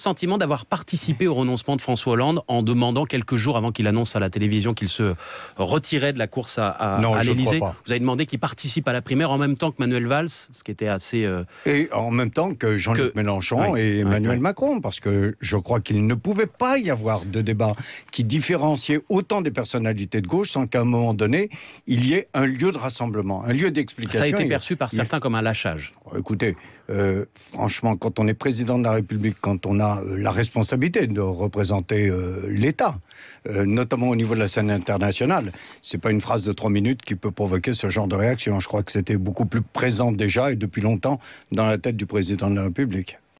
sentiment d'avoir participé au renoncement de François Hollande en demandant quelques jours avant qu'il annonce à la télévision qu'il se retirait de la course à, à, Vous avez demandé qu'il participe à la primaire en même temps que Manuel Valls, ce qui était assez. Euh, et en même temps que Jean-Luc Mélenchon et Emmanuel Macron, parce que je crois qu'il ne pouvait pas y avoir de débat qui différenciait autant des personnalités de gauche sans qu'à un moment donné, il y ait un lieu de rassemblement, un lieu d'explication. Ça a été perçu par certains comme un lâchage. Écoutez, euh, franchement, quand on est président de la République, quand on a euh, la responsabilité de représenter euh, l'État, euh, notamment au niveau de la scène internationale. Ce n'est pas une phrase de trois minutes qui peut provoquer ce genre de réaction. Je crois que c'était beaucoup plus présent déjà et depuis longtemps dans la tête du président de la République.